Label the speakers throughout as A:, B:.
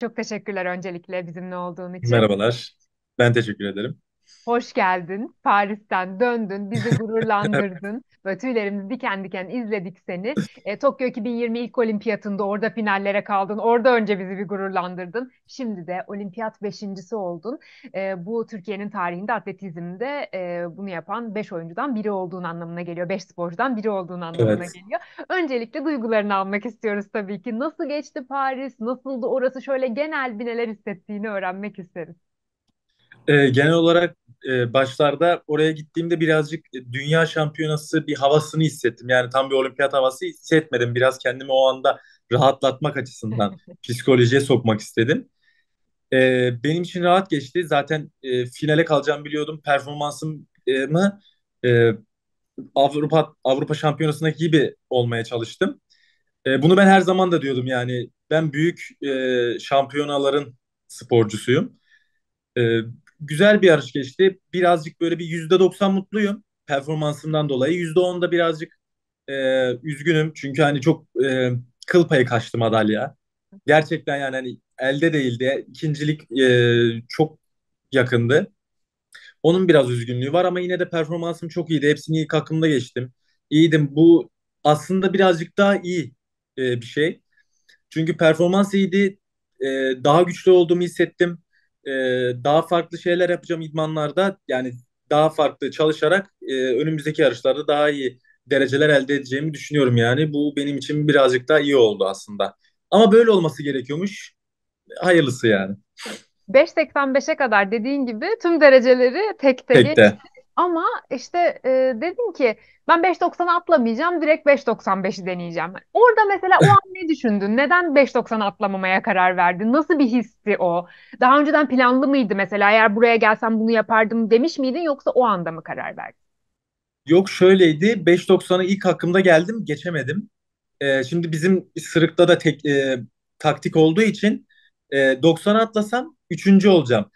A: Çok teşekkürler öncelikle bizimle olduğun için. Merhabalar.
B: Ben teşekkür ederim.
A: Hoş geldin. Paris'ten döndün. Bizi gururlandırdın. Böyle tüylerimiz diken diken izledik seni. E, Tokyo 2020 ilk olimpiyatında orada finallere kaldın. Orada önce bizi bir gururlandırdın. Şimdi de olimpiyat beşincisi oldun. E, bu Türkiye'nin tarihinde atletizmde e, bunu yapan beş oyuncudan biri olduğun anlamına geliyor. Beş sporcudan biri olduğun anlamına evet. geliyor. Öncelikle duygularını almak istiyoruz tabii ki. Nasıl geçti Paris? Nasıldı orası? Şöyle genel bir neler hissettiğini öğrenmek isteriz.
B: E, genel olarak e, başlarda oraya gittiğimde birazcık dünya şampiyonası bir havasını hissettim. Yani tam bir olimpiyat havası hissetmedim. Biraz kendimi o anda rahatlatmak açısından psikolojiye sokmak istedim. E, benim için rahat geçti. Zaten e, finale kalacağımı biliyordum. Performansımı e, e, Avrupa Avrupa Şampiyonası'ndaki gibi olmaya çalıştım. E, bunu ben her zaman da diyordum yani. Ben büyük e, şampiyonaların sporcusuyum. E, güzel bir yarış geçti. Birazcık böyle bir %90 mutluyum performansımdan dolayı. %10'da birazcık e, üzgünüm. Çünkü hani çok e, kıl payı kaçtı madalya. Gerçekten yani hani elde değildi. İkincilik e, çok yakındı. Onun biraz üzgünlüğü var ama yine de performansım çok iyiydi. Hepsini ilk hakkımda geçtim. İyiydim. Bu aslında birazcık daha iyi e, bir şey. Çünkü performans iyiydi. E, daha güçlü olduğumu hissettim e, daha farklı şeyler yapacağım idmanlarda yani daha farklı çalışarak e, önümüzdeki yarışlarda daha iyi dereceler elde edeceğimi düşünüyorum yani. Bu benim için birazcık daha iyi oldu aslında. Ama böyle olması gerekiyormuş. Hayırlısı yani.
A: 5.85'e kadar dediğin gibi tüm dereceleri tek tek. Tekte. Ama işte e, dedim ki ben 590 atlamayacağım direkt 5.95'i deneyeceğim. Orada mesela o an ne düşündün? Neden 590 atlamamaya karar verdin? Nasıl bir histi o? Daha önceden planlı mıydı mesela eğer buraya gelsem bunu yapardım demiş miydin yoksa o anda mı karar verdin?
B: Yok şöyleydi 5.90'a ilk hakkımda geldim geçemedim. Ee, şimdi bizim Sırık'ta da tek, e, taktik olduğu için e, 90'a atlasam 3. olacağım.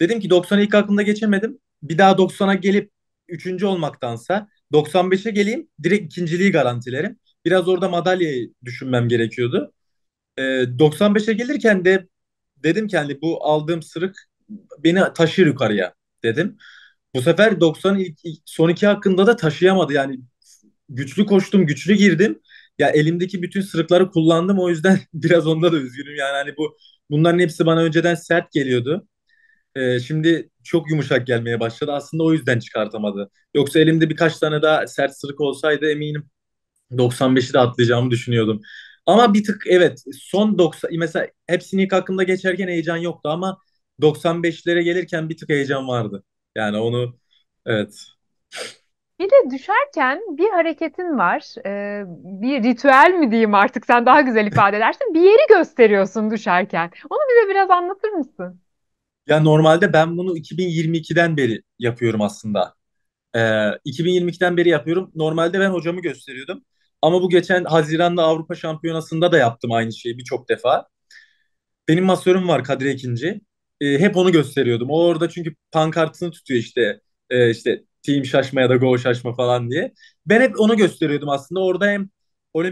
B: Dedim ki 90 ilk hakkımda geçemedim bir daha 90'a gelip üçüncü olmaktansa 95'e geleyim direkt ikinciliği garantilerim. Biraz orada madalyayı düşünmem gerekiyordu. E, ee, 95'e gelirken de dedim kendi hani bu aldığım sırık beni taşır yukarıya dedim. Bu sefer 90 ilk, ilk son iki hakkında da taşıyamadı yani güçlü koştum güçlü girdim. Ya elimdeki bütün sırıkları kullandım o yüzden biraz onda da üzgünüm yani hani bu bunların hepsi bana önceden sert geliyordu e, şimdi çok yumuşak gelmeye başladı. Aslında o yüzden çıkartamadı. Yoksa elimde birkaç tane daha sert sırık olsaydı eminim 95'i de atlayacağımı düşünüyordum. Ama bir tık evet son 90 mesela hepsini ilk hakkında geçerken heyecan yoktu ama 95'lere gelirken bir tık heyecan vardı. Yani onu evet.
A: Bir de düşerken bir hareketin var. Ee, bir ritüel mi diyeyim artık sen daha güzel ifade edersin. Bir yeri gösteriyorsun düşerken. Onu bize biraz anlatır mısın?
B: Ya normalde ben bunu 2022'den beri yapıyorum aslında. Ee, 2022'den beri yapıyorum. Normalde ben hocamı gösteriyordum. Ama bu geçen Haziran'da Avrupa Şampiyonası'nda da yaptım aynı şeyi birçok defa. Benim masörüm var Kadir Ekinci. Ee, hep onu gösteriyordum. O orada çünkü pankartını tutuyor işte e, işte team şaşma ya da go şaşma falan diye. Ben hep onu gösteriyordum aslında. Orada hem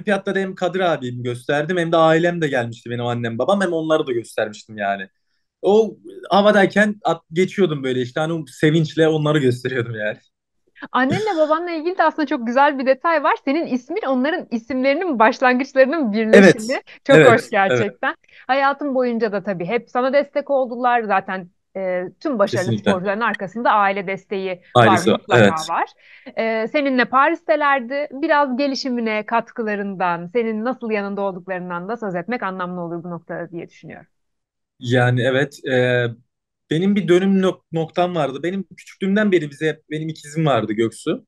B: da hem Kadir abimi gösterdim hem de ailem de gelmişti benim annem babam hem onları da göstermiştim yani. O havadayken at, geçiyordum böyle işte hani sevinçle onları gösteriyordum yani.
A: Annenle babanla ilgili de aslında çok güzel bir detay var. Senin ismin onların isimlerinin başlangıçlarının birleşimi. Evet. Çok evet. hoş gerçekten. Evet. Hayatın boyunca da tabii hep sana destek oldular zaten. E, tüm başarılı Kesinlikle. sporcuların arkasında aile desteği Ailesi var, mutlaka evet. var. E, seninle Paris'telerdi. Biraz gelişimine katkılarından, senin nasıl yanında olduklarından da söz etmek anlamlı olur bu noktada diye düşünüyorum.
B: Yani evet. e, benim bir dönüm noktam vardı. Benim küçüklüğümden beri bize hep benim ikizim vardı Göksu.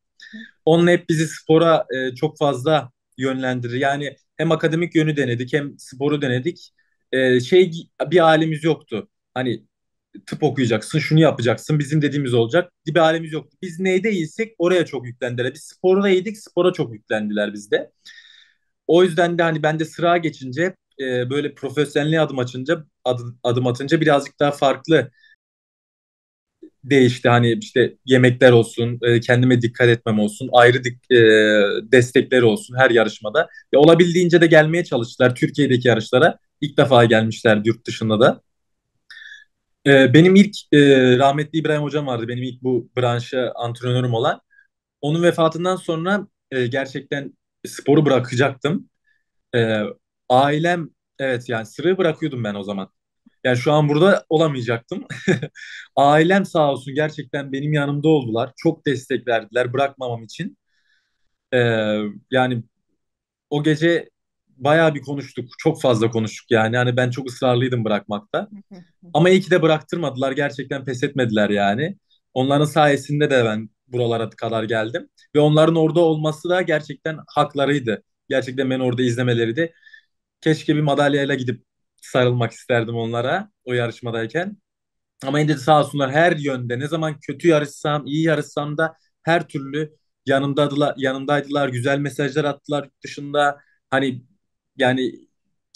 B: Onunla hep bizi spora e, çok fazla yönlendirir. Yani hem akademik yönü denedik hem sporu denedik. E, şey bir alemiz yoktu. Hani tıp okuyacaksın, şunu yapacaksın, bizim dediğimiz olacak gibi alemiz yoktu. Biz neyde iyiysek oraya çok yüklendiler. Biz sporda iyiydik, spora çok yüklendiler bizde. O yüzden de hani ben de sıra geçince e, böyle profesyonelliğe adım açınca adım, adım atınca birazcık daha farklı değişti. Hani işte yemekler olsun, e, kendime dikkat etmem olsun, ayrı dik, e, destekler olsun her yarışmada. Ya olabildiğince de gelmeye çalıştılar Türkiye'deki yarışlara. ilk defa gelmişler yurt dışında da. E, benim ilk e, rahmetli İbrahim hocam vardı. Benim ilk bu branşa antrenörüm olan. Onun vefatından sonra e, gerçekten sporu bırakacaktım. E, ailem Evet yani sırayı bırakıyordum ben o zaman. Yani şu an burada olamayacaktım. Ailem sağ olsun gerçekten benim yanımda oldular. Çok destek verdiler bırakmamam için. Ee, yani o gece bayağı bir konuştuk. Çok fazla konuştuk yani. yani ben çok ısrarlıydım bırakmakta. Ama iyi ki de bıraktırmadılar. Gerçekten pes etmediler yani. Onların sayesinde de ben buralara kadar geldim. Ve onların orada olması da gerçekten haklarıydı. Gerçekten beni orada izlemeleri de Keşke bir madalyayla gidip sarılmak isterdim onlara o yarışmadayken. Ama yine de sağ olsunlar her yönde ne zaman kötü yarışsam, iyi yarışsam da her türlü yanımdaydılar, yanımdaydılar. Güzel mesajlar attılar dışında. Hani yani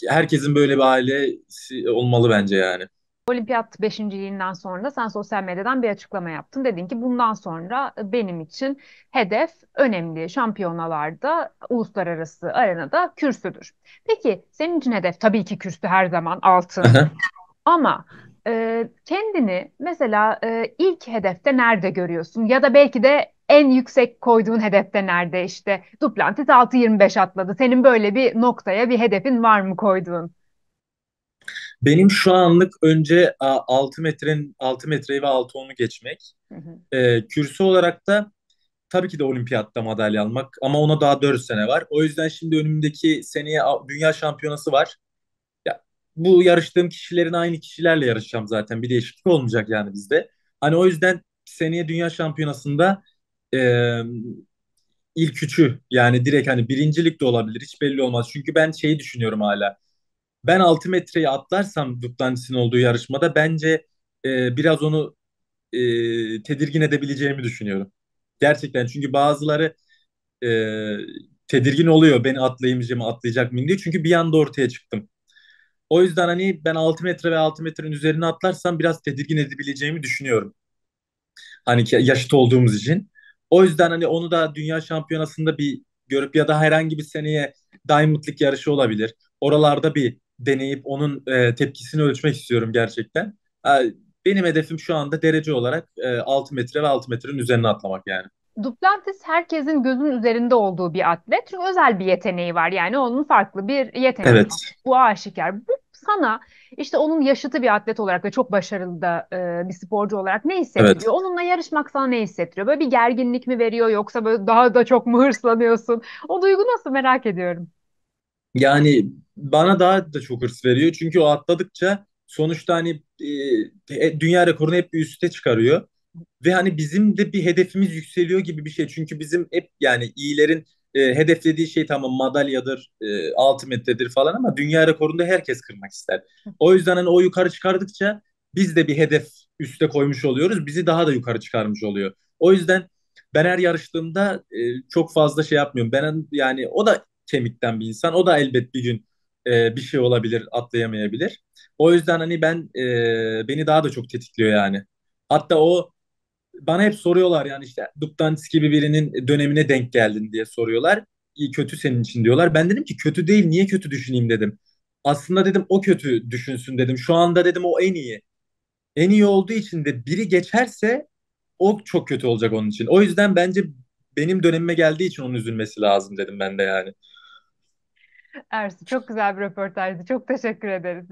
B: herkesin böyle bir ailesi olmalı bence
A: yani. Olimpiyat beşinciliğinden sonra sen sosyal medyadan bir açıklama yaptın. Dedin ki bundan sonra e, benim için hedef önemli şampiyonalarda, uluslararası arenada kürsüdür. Peki senin için hedef tabii ki kürsü her zaman altın. Ama e, kendini mesela e, ilk hedefte nerede görüyorsun? Ya da belki de en yüksek koyduğun hedefte nerede işte? Duplantis 6.25 atladı. Senin böyle bir noktaya bir hedefin var mı koyduğun?
B: Benim şu anlık önce 6 metrenin 6 metreyi ve onu geçmek. Hı hı. E, kürsü olarak da tabii ki de olimpiyatta madalya almak ama ona daha 4 sene var. O yüzden şimdi önümdeki seneye dünya şampiyonası var. Ya, bu yarıştığım kişilerin aynı kişilerle yarışacağım zaten. Bir değişiklik olmayacak yani bizde. Hani o yüzden seneye dünya şampiyonasında e, ilk üçü yani direkt hani birincilik de olabilir hiç belli olmaz. Çünkü ben şeyi düşünüyorum hala ben 6 metreyi atlarsam Duplantis'in olduğu yarışmada bence e, biraz onu e, tedirgin edebileceğimi düşünüyorum. Gerçekten çünkü bazıları e, tedirgin oluyor beni atlayamayacağım atlayacak mı diye. Çünkü bir anda ortaya çıktım. O yüzden hani ben 6 metre ve 6 metrenin üzerine atlarsam biraz tedirgin edebileceğimi düşünüyorum. Hani yaşıt olduğumuz için. O yüzden hani onu da dünya şampiyonasında bir görüp ya da herhangi bir seneye Diamond League yarışı olabilir. Oralarda bir deneyip onun e, tepkisini ölçmek istiyorum gerçekten. E, benim hedefim şu anda derece olarak e, 6 metre ve 6 metrenin üzerine atlamak yani.
A: Duplantis herkesin gözün üzerinde olduğu bir atlet. Çünkü özel bir yeteneği var. Yani onun farklı bir yeteneği evet. var. Bu aşikar. Bu sana işte onun yaşıtı bir atlet olarak ve çok başarılı da e, bir sporcu olarak ne hissettiriyor? Evet. Onunla yarışmak sana ne hissettiriyor? Böyle bir gerginlik mi veriyor yoksa böyle daha da çok mu hırslanıyorsun? O duygu nasıl merak ediyorum.
B: Yani bana daha da çok hırs veriyor. Çünkü o atladıkça sonuçta hani e, e, dünya rekorunu hep bir üste çıkarıyor. Ve hani bizim de bir hedefimiz yükseliyor gibi bir şey. Çünkü bizim hep yani iyilerin e, hedeflediği şey tamam madalyadır, e, altı falan ama dünya rekorunda herkes kırmak ister. O yüzden hani o yukarı çıkardıkça biz de bir hedef üste koymuş oluyoruz. Bizi daha da yukarı çıkarmış oluyor. O yüzden ben her yarıştığımda e, çok fazla şey yapmıyorum. Ben yani o da kemikten bir insan. O da elbet bir gün e, bir şey olabilir, atlayamayabilir. O yüzden hani ben e, beni daha da çok tetikliyor yani. Hatta o bana hep soruyorlar yani işte Duplantis gibi birinin dönemine denk geldin diye soruyorlar. İyi kötü senin için diyorlar. Ben dedim ki kötü değil niye kötü düşüneyim dedim. Aslında dedim o kötü düşünsün dedim. Şu anda dedim o en iyi. En iyi olduğu için de biri geçerse o çok kötü olacak onun için. O yüzden bence benim dönemime geldiği için onun üzülmesi lazım dedim ben de yani.
A: Ersu çok güzel bir röportajdı. Çok teşekkür ederiz.